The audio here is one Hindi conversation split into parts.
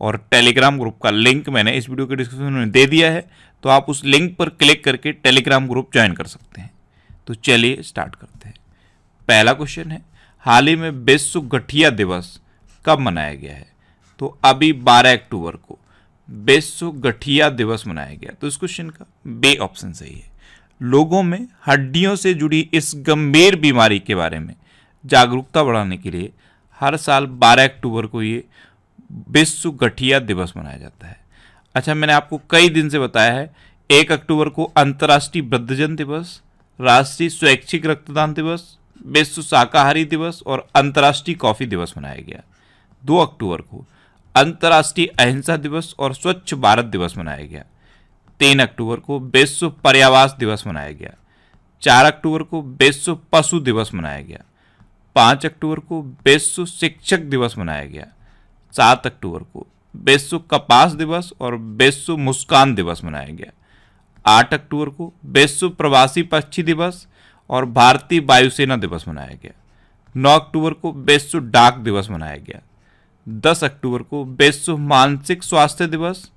और टेलीग्राम ग्रुप का लिंक मैंने इस वीडियो के डिस्क्रिप्शन में दे दिया है तो आप उस लिंक पर क्लिक करके टेलीग्राम ग्रुप ज्वाइन कर सकते हैं तो चलिए स्टार्ट करते हैं पहला क्वेश्चन है हाल ही में विश्व गठिया दिवस कब मनाया गया है तो अभी 12 अक्टूबर को विश्व गठिया दिवस मनाया गया तो इस क्वेश्चन का बे ऑप्शन सही है लोगों में हड्डियों से जुड़ी इस गंभीर बीमारी के बारे में जागरूकता बढ़ाने के लिए हर साल 12 अक्टूबर को ये विश्व गठिया दिवस मनाया जाता है अच्छा मैंने आपको कई दिन से बताया है एक अक्टूबर को अंतर्राष्ट्रीय वृद्धजन दिवस राष्ट्रीय स्वैच्छिक रक्तदान दिवस विश्व शाकाहारी दिवस और अंतर्राष्ट्रीय कॉफ़ी दिवस मनाया गया दो अक्टूबर को अंतर्राष्ट्रीय अहिंसा दिवस और स्वच्छ भारत दिवस मनाया गया तीन अक्टूबर को विश्व पर्यावास दिवस मनाया गया चार अक्टूबर को विश्व पशु दिवस मनाया गया पाँच अक्टूबर को विश्व शिक्षक दिवस मनाया गया सात अक्टूबर को विश्व कपास दिवस और विश्व मुस्कान दिवस मनाया गया आठ अक्टूबर को विश्व प्रवासी पक्षी दिवस और भारतीय वायुसेना दिवस मनाया गया नौ अक्टूबर को विश्व डाक दिवस मनाया गया दस अक्टूबर को विश्व मानसिक स्वास्थ्य दिवस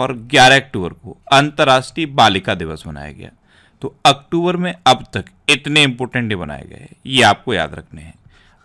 और ग्यारह अक्टूबर को अंतर्राष्ट्रीय बालिका दिवस मनाया गया तो अक्टूबर में अब तक इतने इम्पोर्टेंट डे बनाए गए ये आपको याद रखने हैं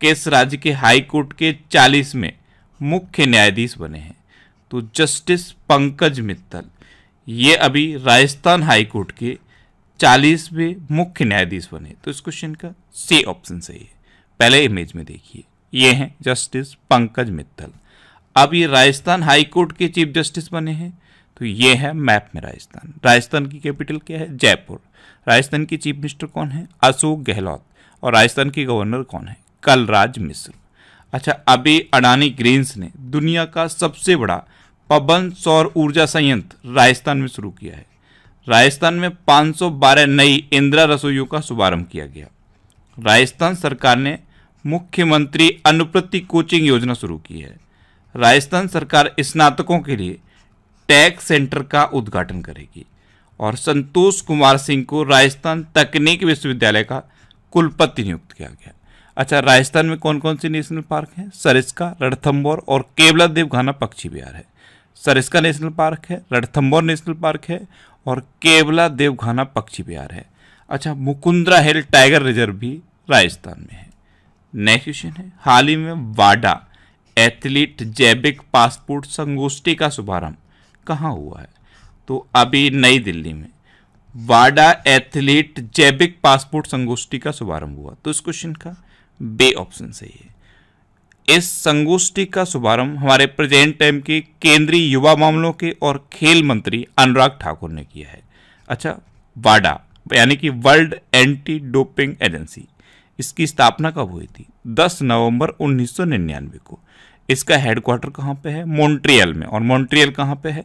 केस राज्य के हाई कोर्ट के 40 में मुख्य न्यायाधीश बने हैं तो जस्टिस पंकज मित्तल ये अभी राजस्थान हाई कोर्ट के 40वें मुख्य न्यायाधीश बने तो इस क्वेश्चन का सी ऑप्शन सही है पहले इमेज में देखिए ये हैं जस्टिस पंकज मित्तल अब ये राजस्थान हाई कोर्ट के चीफ जस्टिस बने हैं तो ये है मैप में राजस्थान राजस्थान की कैपिटल क्या है जयपुर राजस्थान के चीफ मिनिस्टर कौन है अशोक गहलोत और राजस्थान के गवर्नर कौन है कलराज मिश्र अच्छा अभी अडानी ग्रीन्स ने दुनिया का सबसे बड़ा पवन सौर ऊर्जा संयंत्र राजस्थान में शुरू किया है राजस्थान में 512 नई इंदिरा रसोइयों का शुभारंभ किया गया राजस्थान सरकार ने मुख्यमंत्री अनुप्रति कोचिंग योजना शुरू की है राजस्थान सरकार स्नातकों के लिए टैग सेंटर का उद्घाटन करेगी और संतोष कुमार सिंह को राजस्थान तकनीक विश्वविद्यालय का कुलपति नियुक्त किया गया अच्छा राजस्थान में कौन कौन सी नेशनल पार्क हैं सरिस्का रणथम्बोर और केवला देवघाना पक्षी विहार है सरिस्का नेशनल पार्क है रणथम्बोर नेशनल पार्क है और केवला देवघाना पक्षी विहार है अच्छा मुकुंद्रा हिल टाइगर रिजर्व भी राजस्थान में है नेक्स्ट क्वेश्चन है हाल ही में वाडा एथलीट जैविक पासपोर्ट संगोष्ठी का शुभारंभ कहाँ हुआ है तो अभी नई दिल्ली में वाडा एथलीट जैविक पासपोर्ट संगोष्ठी का शुभारंभ हुआ तो इस क्वेश्चन का बे ऑप्शन सही है इस संगोष्ठी का शुभारंभ हमारे प्रेजेंट टाइम के केंद्रीय युवा मामलों के और खेल मंत्री अनुराग ठाकुर ने किया है अच्छा वाडा यानी कि वर्ल्ड एंटी डोपिंग एजेंसी इसकी स्थापना कब हुई थी 10 नवंबर 1999 को इसका हेडक्वार्टर कहाँ पे है मॉन्ट्रियल में और मॉन्ट्रियल कहाँ पे है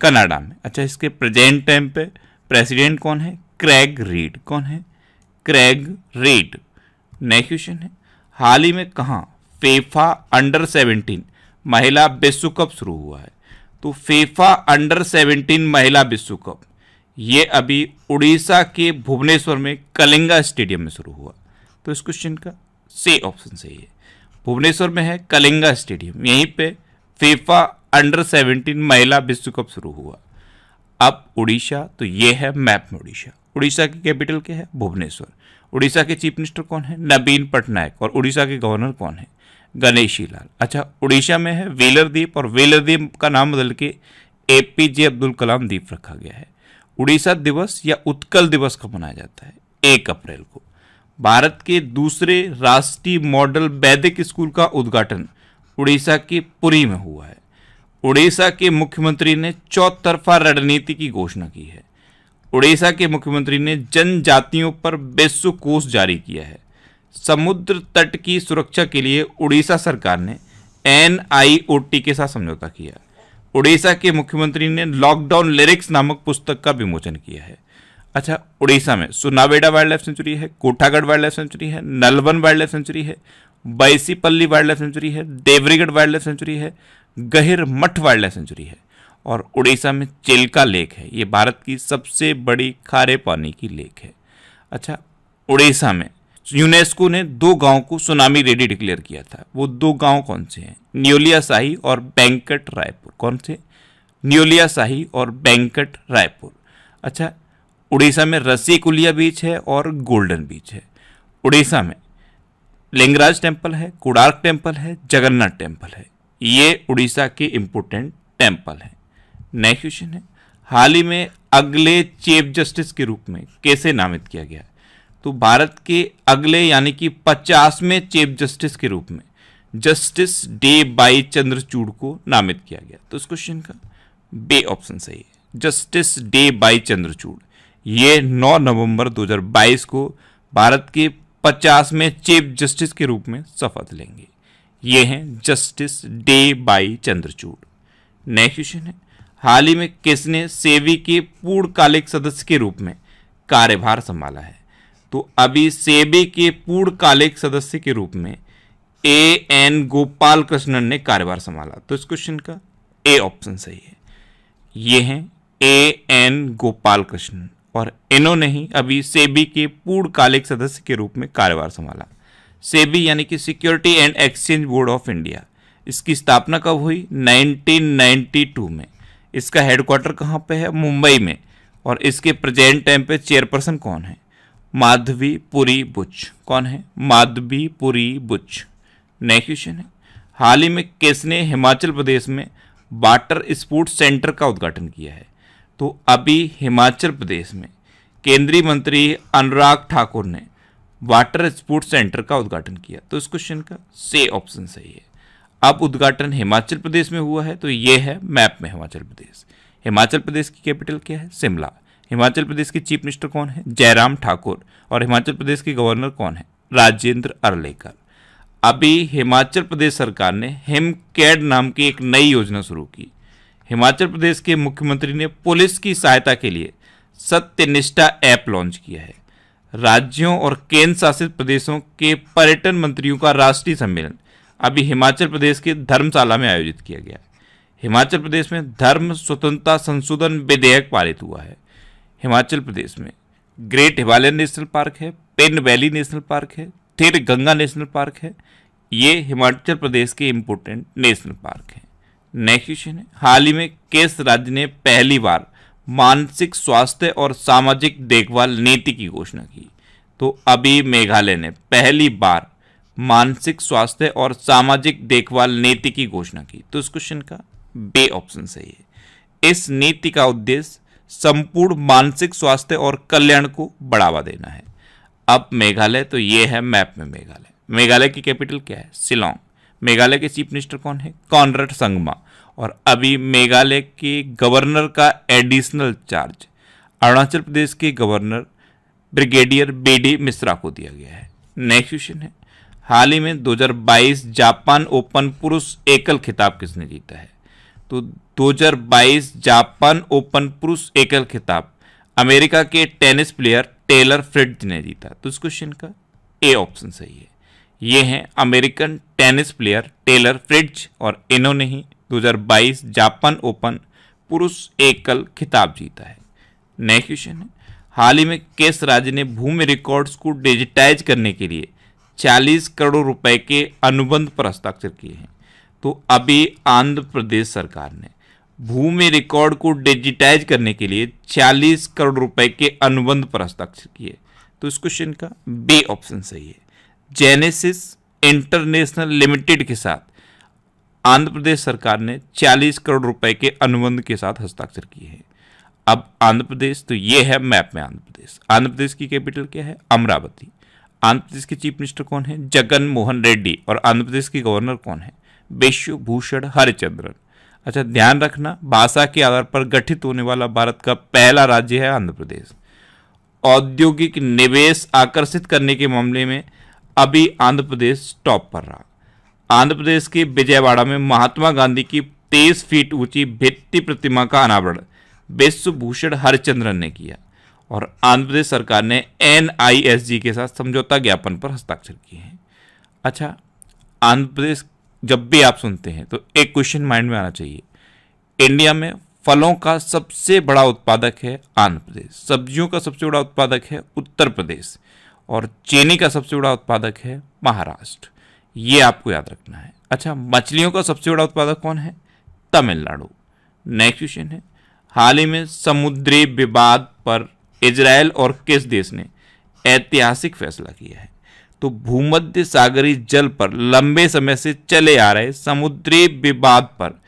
कनाडा में अच्छा इसके प्रेजेंट टाइम पे प्रेसिडेंट कौन है क्रैग रीड कौन है क्रैग रीड नेक्स्ट क्वेश्चन है हाल ही में कहाँ फेफा अंडर सेवनटीन महिला विश्व कप शुरू हुआ है तो फेफा अंडर सेवनटीन महिला विश्व कप ये अभी उड़ीसा के भुवनेश्वर में कलिंगा स्टेडियम में शुरू हुआ तो इस क्वेश्चन का से ऑप्शन सही है भुवनेश्वर में है कलिंगा स्टेडियम यहीं पे फेफा अंडर सेवनटीन महिला विश्व कप शुरू हुआ अब उड़ीसा तो ये है मैप में उड़ीसा उड़ीसा की कैपिटल क्या है भुवनेश्वर उड़ीसा के चीफ मिनिस्टर कौन है नवीन पटनायक और उड़ीसा के गवर्नर कौन है गणेशी लाल अच्छा उड़ीसा में है वेलर द्वीप और वेलर द्वीप का नाम बदल के ए पी जे अब्दुल कलाम द्वीप रखा गया है उड़ीसा दिवस या उत्कल दिवस कब मनाया जाता है एक अप्रैल को भारत के दूसरे राष्ट्रीय मॉडल वैदिक स्कूल का उद्घाटन उड़ीसा के पुरी में हुआ है उड़ीसा के मुख्यमंत्री ने चौतरफा रणनीति की घोषणा की है उड़ीसा के मुख्यमंत्री ने जनजातियों पर बेसु कोष जारी किया है समुद्र तट की सुरक्षा के लिए उड़ीसा सरकार ने एन के साथ समझौता किया उड़ीसा के मुख्यमंत्री ने लॉकडाउन लिरिक्स नामक पुस्तक का विमोचन किया है अच्छा उड़ीसा में सुनावेडा वाइल्ड लाइफ सेंचुरी है कोठागढ़ वाइल्ड लाइफ सेंचुरी है नलवन वाइल्ड लाइफ सेंचुरी है बैसीपल्ली वाइल्ड लाइफ सेंचुरी है देवरीगढ़ वाइल्ड लाइफ सेंचुरी है गहिर मठ वाइल्ड लाइफ सेंचुरी है और उड़ीसा में चिल्का लेक है ये भारत की सबसे बड़ी खारे पानी की लेक है अच्छा उड़ीसा में यूनेस्को ने दो गांव को सुनामी रेडी डिक्लेयर किया था वो दो गांव कौन से हैं न्योलिया शाही और बैंकट रायपुर कौन से न्योलिया शाही और बैंकट रायपुर अच्छा उड़ीसा में रस्सी कुलिया बीच है और गोल्डन बीच है उड़ीसा में लिंगराज टेम्पल है कुडार्क टेम्पल है जगन्नाथ टेम्पल है ये उड़ीसा के इम्पोर्टेंट टेम्पल हैं नेक्स्ट क्वेश्चन है हाल ही में अगले चीफ जस्टिस के रूप में कैसे नामित किया गया है तो भारत के अगले यानी कि पचासवें चीफ जस्टिस के रूप में जस्टिस डे बाई चंद्रचूड़ को नामित किया गया तो इस क्वेश्चन का बे ऑप्शन सही है जस्टिस डे बाई चंद्रचूड़ ये 9 नवंबर 2022 को भारत के पचासवें चीफ जस्टिस के रूप में शपथ लेंगे ये हैं justice D Y Chandrachud next question है हाल ही में किसने सेवी के पूर्णकालिक सदस्य के रूप में कार्यभार संभाला है तो अभी सेबी के पूर्णकालिक सदस्य के रूप में ए एन गोपाल कृष्णन ने कार्यभार संभाला तो इस क्वेश्चन का ए ऑप्शन सही है ये हैं ए एन गोपाल कृष्णन और इन्होंने ही अभी सेबी के पूर्णकालिक सदस्य के रूप में कार्यभार संभाला सेबी यानी कि security and exchange board of India इसकी स्थापना कब हुई 1992 में इसका हेडक्वार्टर कहाँ पे है मुंबई में और इसके प्रेजेंट टाइम पे चेयरपर्सन कौन है माधवी पुरी बुच कौन है माधवी पुरी बुच नए क्वेश्चन है हाल ही में किसने हिमाचल प्रदेश में वाटर स्पोर्ट्स सेंटर का उद्घाटन किया है तो अभी हिमाचल प्रदेश में केंद्रीय मंत्री अनुराग ठाकुर ने वाटर स्पोर्ट्स सेंटर का उद्घाटन किया तो इस क्वेश्चन का से ऑप्शन सही है अब उद्घाटन हिमाचल प्रदेश में हुआ है तो ये है मैप में हिमाचल प्रदेश हिमाचल प्रदेश की कैपिटल क्या है शिमला हिमाचल प्रदेश के चीफ मिनिस्टर कौन है जयराम ठाकुर और हिमाचल प्रदेश के गवर्नर कौन है राजेंद्र अरलेकर अभी हिमाचल प्रदेश सरकार ने हिम कैड नाम की एक नई योजना शुरू की हिमाचल प्रदेश के मुख्यमंत्री ने पुलिस की सहायता के लिए सत्यनिष्ठा ऐप लॉन्च किया है राज्यों और केंद्र शासित प्रदेशों के पर्यटन मंत्रियों का राष्ट्रीय सम्मेलन अभी हिमाचल प्रदेश के धर्मशाला में आयोजित किया गया हिमाचल प्रदेश में धर्म स्वतंत्रता संशोधन विधेयक पारित हुआ है हिमाचल प्रदेश में ग्रेट हिमालयन नेशनल पार्क है पेन वैली नेशनल पार्क है थेर गंगा नेशनल पार्क है ये हिमाचल प्रदेश के इम्पोर्टेंट नेशनल पार्क हैं नेक्स्ट क्वेश्चन है हाल ही में किस राज्य ने पहली बार मानसिक स्वास्थ्य और सामाजिक देखभाल नीति की घोषणा की तो अभी मेघालय ने पहली बार मानसिक स्वास्थ्य और सामाजिक देखभाल नीति की घोषणा की तो इस क्वेश्चन का बे ऑप्शन सही है इस नीति का उद्देश्य संपूर्ण मानसिक स्वास्थ्य और कल्याण को बढ़ावा देना है अब मेघालय तो ये है मैप में मेघालय मेघालय की कैपिटल क्या है शिलोंग मेघालय के चीफ मिनिस्टर कौन है कॉनरेड संगमा और अभी मेघालय के गवर्नर का एडिशनल चार्ज अरुणाचल प्रदेश के गवर्नर ब्रिगेडियर बेडी मिश्रा को दिया गया है नेक्स्ट क्वेश्चन है हाल ही में 2022 जापान ओपन पुरुष एकल खिताब किसने जीता है तो 2022 जापान ओपन पुरुष एकल खिताब अमेरिका के टेनिस प्लेयर टेलर फ्रिड्ज ने जीता तो इस क्वेश्चन का ए ऑप्शन सही है ये हैं American tennis player Taylor Fritz और इन्होंने ही 2022 जापान ओपन पुरुष एकल खिताब जीता है नेक्स्ट क्वेश्चन है हाल ही में केस राज ने भूमि रिकॉर्ड्स को डिजिटाइज करने के लिए 40 करोड़ रुपए के अनुबंध पर हस्ताक्षर किए हैं तो अभी आंध्र प्रदेश सरकार ने भूमि रिकॉर्ड को डिजिटाइज करने के लिए 40 करोड़ रुपए के अनुबंध पर हस्ताक्षर किए तो इस क्वेश्चन का बी ऑप्शन सही है जेनेसिस इंटरनेशनल लिमिटेड के साथ आंध्र प्रदेश सरकार ने 40 करोड़ रुपए के अनुबंध के साथ हस्ताक्षर किए हैं अब आंध्र प्रदेश तो ये है मैप में आंध्र प्रदेश आंध्र प्रदेश की कैपिटल क्या है अमरावती आंध्र प्रदेश के चीफ मिनिस्टर कौन है जगन मोहन रेड्डी और आंध्र प्रदेश के गवर्नर कौन है विश्वभूषण हरिचंद्रन अच्छा ध्यान रखना भाषा के आधार पर गठित होने वाला भारत का पहला राज्य है आंध्र प्रदेश औद्योगिक निवेश आकर्षित करने के मामले में अभी आंध्र प्रदेश टॉप पर रहा आंध्र प्रदेश के विजयवाड़ा में महात्मा गांधी की तेईस फीट ऊंची भित्ति प्रतिमा का अनावरण विश्वभूषण हरिचंद्रन ने किया और आंध्र प्रदेश सरकार ने एन के साथ समझौता ज्ञापन पर हस्ताक्षर किए हैं अच्छा आंध्र प्रदेश जब भी आप सुनते हैं तो एक क्वेश्चन माइंड में आना चाहिए इंडिया में फलों का सबसे बड़ा उत्पादक है आंध्र प्रदेश सब्जियों का सबसे बड़ा उत्पादक है उत्तर प्रदेश और चीनी का सबसे बड़ा उत्पादक है महाराष्ट्र ये आपको याद रखना है अच्छा मछलियों का सबसे बड़ा उत्पादक कौन है तमिलनाडु नेक्स्ट क्वेश्चन है हाल ही में समुद्री विवाद पर इजराइल और किस देश ने ऐतिहासिक फैसला किया है तो भूमध्य सागरी जल पर लंबे समय से चले आ रहे समुद्री विवाद पर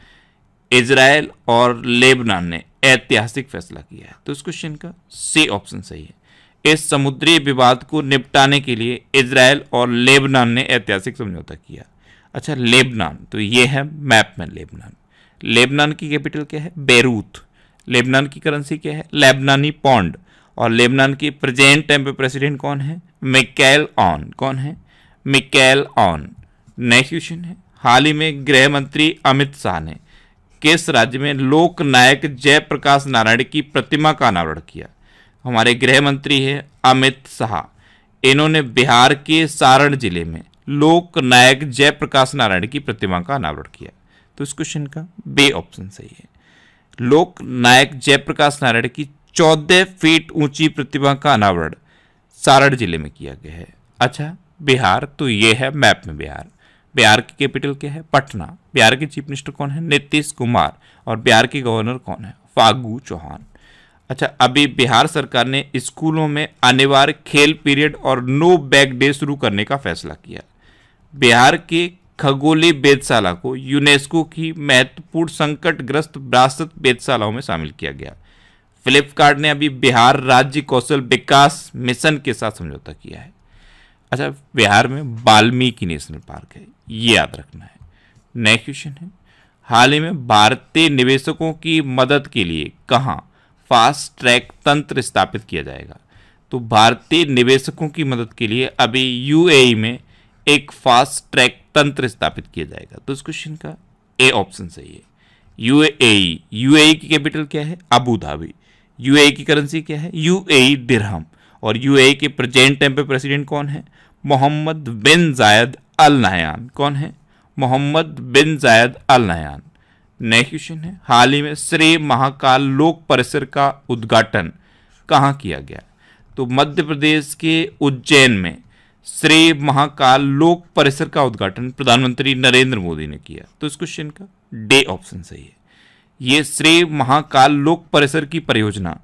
इजराइल और लेबनान ने ऐतिहासिक फैसला किया है तो इस क्वेश्चन का सी ऑप्शन सही है इस समुद्री विवाद को निपटाने के लिए इसराइल और लेबनान ने ऐतिहासिक समझौता किया अच्छा लेबनान तो ये है मैप में लेबनान लेबनान की कैपिटल क्या है बेरूत लेबनान की करेंसी क्या है लेबनानी पॉन्ड और लेबनान की प्रेजेंट टाइम पे प्रेसिडेंट कौन है मिकैल ऑन कौन है मिकैल ऑन नेक्स्ट क्वेश्चन है हाल ही में गृह मंत्री अमित शाह ने किस राज्य में लोकनायक जयप्रकाश नारायण की प्रतिमा का अनावरण किया हमारे गृह मंत्री है अमित शाह इन्होंने बिहार के सारण जिले में लोक नायक जयप्रकाश नारायण की प्रतिमा का अनावरण किया तो इस क्वेश्चन का बे ऑप्शन सही है लोक नायक जयप्रकाश नारायण की चौदह फीट ऊंची प्रतिमा का अनावरण सारण जिले में किया गया है अच्छा बिहार तो ये है मैप में बिहार बिहार की कैपिटल क्या है पटना बिहार के चीफ मिनिस्टर कौन है नीतीश कुमार और बिहार के गवर्नर कौन है फागू चौहान अच्छा अभी बिहार सरकार ने स्कूलों में अनिवार्य खेल पीरियड और नो बैग डे शुरू करने का फैसला किया बिहार के खगोली वेदशाला को यूनेस्को की महत्वपूर्ण संकटग्रस्त विरासत वेदशालाओं में शामिल किया गया फ्लिपकार्ट ने अभी बिहार राज्य कौशल विकास मिशन के साथ समझौता किया है अच्छा बिहार में वाल्मीकि नेशनल पार्क है ये याद रखना है नेक्स्ट क्वेश्चन है हाल ही में भारतीय निवेशकों की मदद के लिए कहाँ फास्ट ट्रैक तंत्र स्थापित किया जाएगा तो भारतीय निवेशकों की मदद के लिए अभी यूएई में एक फास्ट ट्रैक तंत्र स्थापित किया जाएगा तो इस क्वेश्चन का ए ऑप्शन सही है यूएई यूएई की कैपिटल क्या है अबू धाबी यूएई की करेंसी क्या है यूएई दिरहम और यूएई के प्रेजेंट टाइम पे प्रेसिडेंट कौन है मोहम्मद बिन जायद अल नहयान कौन है मोहम्मद बिन जायद अल नहयान नए क्वेश्चन है हाल ही में श्री महाकाल लोक परिसर का उद्घाटन कहाँ किया गया तो मध्य प्रदेश के उज्जैन में श्री महाकाल लोक परिसर का उद्घाटन प्रधानमंत्री नरेंद्र मोदी ने किया तो इस क्वेश्चन का डे ऑप्शन सही है ये श्री महाकाल लोक परिसर की परियोजना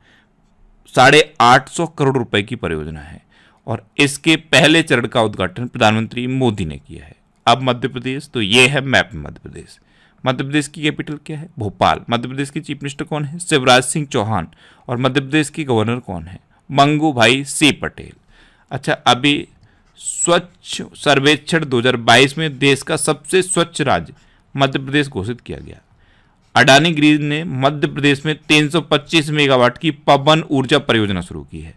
साढ़े आठ सौ करोड़ रुपए की परियोजना है और इसके पहले चरण का उद्घाटन प्रधानमंत्री मोदी ने किया है अब मध्य प्रदेश तो ये है मैप मध्य प्रदेश मध्य प्रदेश की कैपिटल क्या है भोपाल मध्य प्रदेश की चीफ मिनिस्टर कौन है शिवराज सिंह चौहान और मध्य प्रदेश की गवर्नर कौन है मंगू भाई सी पटेल अच्छा अभी स्वच्छ सर्वेक्षण 2022 में देश का सबसे स्वच्छ राज्य मध्य प्रदेश घोषित किया गया अडानी ग्रीज ने मध्य प्रदेश में 325 मेगावाट की पवन ऊर्जा परियोजना शुरू की है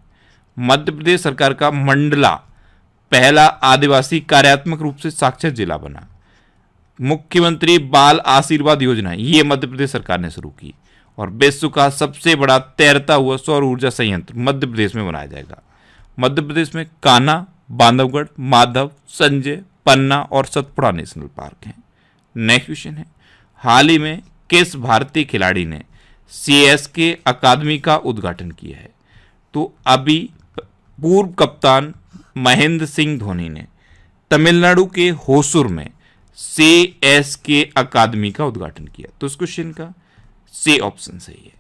मध्य प्रदेश सरकार का मंडला पहला आदिवासी कार्यात्मक रूप से साक्षर जिला बना मुख्यमंत्री बाल आशीर्वाद योजना ये मध्य प्रदेश सरकार ने शुरू की और विश्व का सबसे बड़ा तैरता हुआ सौर ऊर्जा संयंत्र मध्य प्रदेश में बनाया जाएगा मध्य प्रदेश में कान्हा बांधवगढ़ माधव संजय पन्ना और सतपुड़ा नेशनल पार्क हैं नेक्स्ट क्वेश्चन है हाल ही में किस भारतीय खिलाड़ी ने सी एस के अकादमी का उद्घाटन किया है तो अभी पूर्व कप्तान महेंद्र सिंह धोनी ने तमिलनाडु के होसुर में से एस के अकादमी का उद्घाटन किया तो इस क्वेश्चन का से ऑप्शन सही है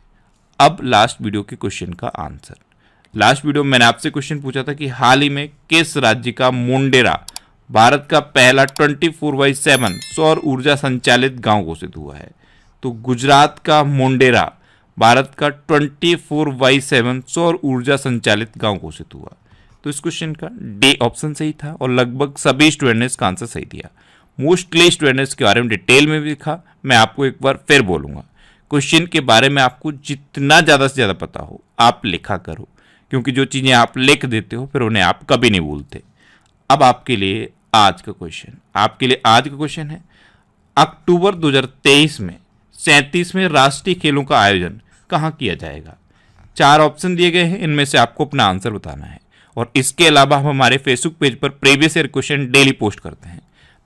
अब लास्ट वीडियो के क्वेश्चन का आंसर लास्ट वीडियो मैंने आपसे क्वेश्चन पूछा था कि हाल ही में किस राज्य का मुंडेरा भारत का पहला ट्वेंटी फोर बाई सेवन सौर ऊर्जा संचालित गांव घोषित हुआ है तो गुजरात का मुंडेरा भारत का ट्वेंटी फोर बाई सेवन सौर ऊर्जा संचालित गांव घोषित हुआ तो इस क्वेश्चन का डे ऑप्शन सही था और लगभग सभी स्टूडेंट ने इसका आंसर सही दिया मोस्टली स्टूडेंट्स के बारे में डिटेल में भी लिखा मैं आपको एक बार फिर बोलूँगा क्वेश्चन के बारे में आपको जितना ज़्यादा से ज़्यादा पता हो आप लिखा करो क्योंकि जो चीज़ें आप लिख देते हो फिर उन्हें आप कभी नहीं भूलते अब आपके लिए आज का क्वेश्चन आपके लिए आज का क्वेश्चन है अक्टूबर 2023 में सैंतीसवें राष्ट्रीय खेलों का आयोजन कहाँ किया जाएगा चार ऑप्शन दिए गए हैं इनमें से आपको अपना आंसर बताना है और इसके अलावा हम हमारे फेसबुक पेज पर previous year question daily post करते हैं